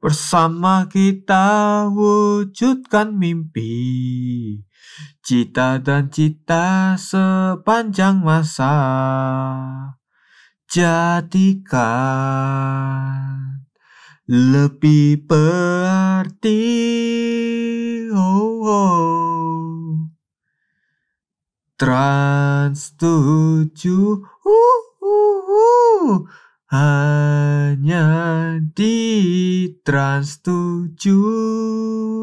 Bersama kita wujudkan mimpi, cita dan cita sepanjang masa. Jadikan lebih berarti. Oh, oh. Trans tujuh uh, uh, uh, hanya di Trans 7.